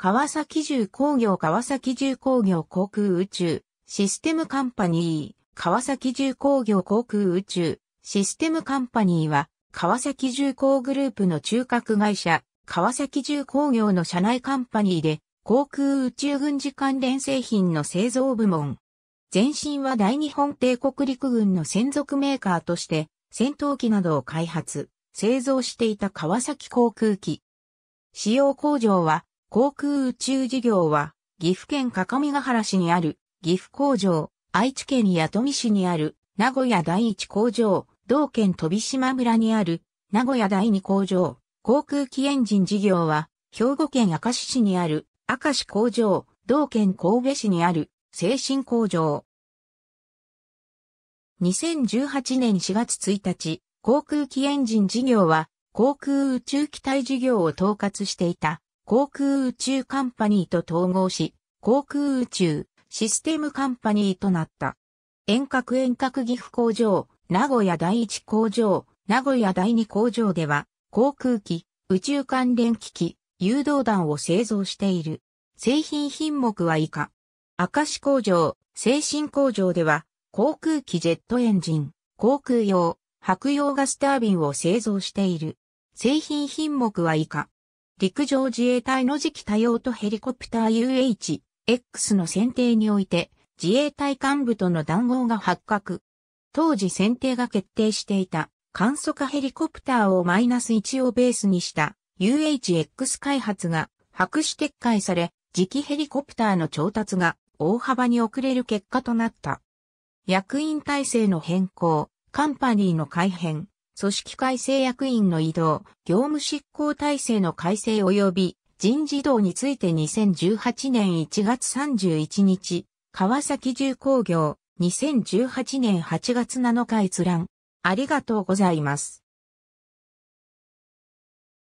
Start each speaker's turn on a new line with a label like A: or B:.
A: 川崎重工業川崎重工業航空宇宙システムカンパニー川崎重工業航空宇宙システムカンパニーは川崎重工グループの中核会社川崎重工業の社内カンパニーで航空宇宙軍事関連製品の製造部門。前身は大日本帝国陸軍の専属メーカーとして戦闘機などを開発、製造していた川崎航空機。使用工場は航空宇宙事業は、岐阜県各務原市にある岐阜工場、愛知県弥富市にある名古屋第一工場、同県飛島村にある名古屋第二工場、航空機エンジン事業は、兵庫県明石市にある明石工場、同県神戸市にある精神工場。2018年4月1日、航空機エンジン事業は、航空宇宙機体事業を統括していた航空宇宙カンパニーと統合し、航空宇宙システムカンパニーとなった。遠隔遠隔岐阜工場、名古屋第一工場、名古屋第二工場では、航空機、宇宙関連機器、誘導弾を製造している。製品品目は以下。明石工場、精神工場では、航空機ジェットエンジン、航空用、白用ガスタービンを製造している。製品品目は以下。陸上自衛隊の次期多用途ヘリコプター UH-X の選定において、自衛隊幹部との談合が発覚。当時選定が決定していた簡素化ヘリコプターをマイナス1をベースにした UH-X 開発が白紙撤回され、次期ヘリコプターの調達が大幅に遅れる結果となった。役員体制の変更、カンパニーの改変、組織改正役員の移動、業務執行体制の改正及び人事動について2018年1月31日、川崎重工業、2018年8月7日閲覧。ありがとうございます。